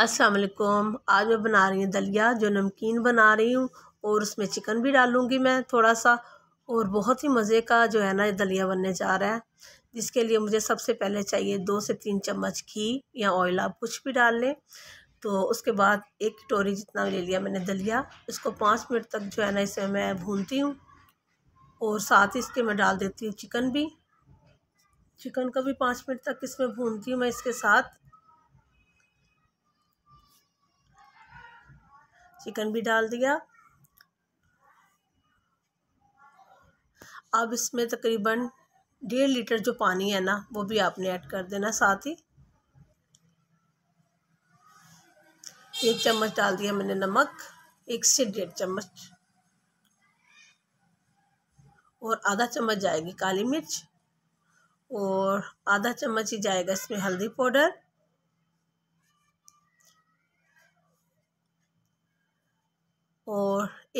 अस्सलाम वालेकुम आज मैं बना रही हूँ दलिया जो नमकीन बना रही हूँ और उसमें चिकन भी डालूँगी मैं थोड़ा सा और बहुत ही मज़े का जो है ना दलिया बनने जा रहा है जिसके लिए मुझे सबसे पहले चाहिए दो से तीन चम्मच घी या ऑयल आप कुछ भी डाल लें तो उसके बाद एक कटोरी जितना ले लिया मैंने दलिया इसको पाँच मिनट तक जो है ना इसमें मैं भूनती हूँ और साथ ही इसके मैं डाल देती हूँ चिकन भी चिकन का भी पाँच मिनट तक इसमें भूनती हूँ मैं इसके साथ चिकन भी डाल दिया अब इसमें तकरीबन डेढ़ लीटर जो पानी है ना वो भी आपने ऐड कर देना साथ ही एक चम्मच डाल दिया मैंने नमक एक से डेढ़ चम्मच और आधा चम्मच जाएगी काली मिर्च और आधा चम्मच ही जाएगा इसमें हल्दी पाउडर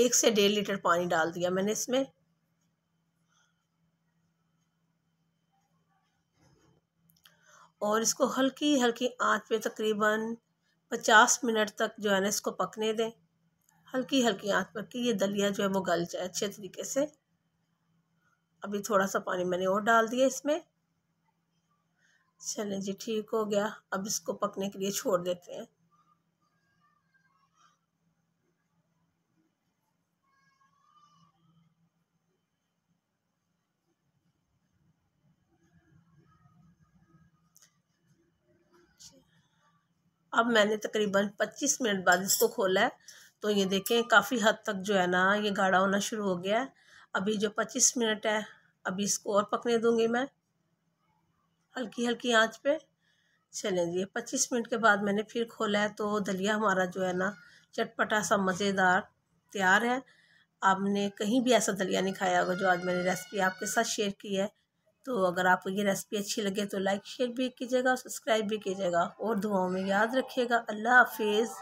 एक से डेढ़ लीटर पानी डाल दिया मैंने इसमें और इसको हल्की हल्की आंच पे तकरीबन पचास मिनट तक जो है ना इसको पकने दें हल्की हल्की आंच पर कि ये दलिया जो है वो गल जाए अच्छे तरीके से अभी थोड़ा सा पानी मैंने और डाल दिया इसमें चलें जी ठीक हो गया अब इसको पकने के लिए छोड़ देते हैं अब मैंने तकरीबन 25 मिनट बाद इसको खोला है तो ये देखें काफ़ी हद तक जो है ना ये गाढ़ा होना शुरू हो गया है अभी जो 25 मिनट है अभी इसको और पकने दूंगी मैं हल्की हल्की आंच पे चलें जी पच्चीस मिनट के बाद मैंने फिर खोला है तो दलिया हमारा जो है ना चटपटा सा मज़ेदार तैयार है आपने कहीं भी ऐसा दलिया नहीं खाया होगा जो आज मैंने रेसिपी आपके साथ शेयर की है तो अगर आपको ये रेसिपी अच्छी लगे तो लाइक शेयर भी कीजिएगा सब्सक्राइब भी कीजिएगा और दुआओं में याद रखिएगा अल्लाह हाफिज़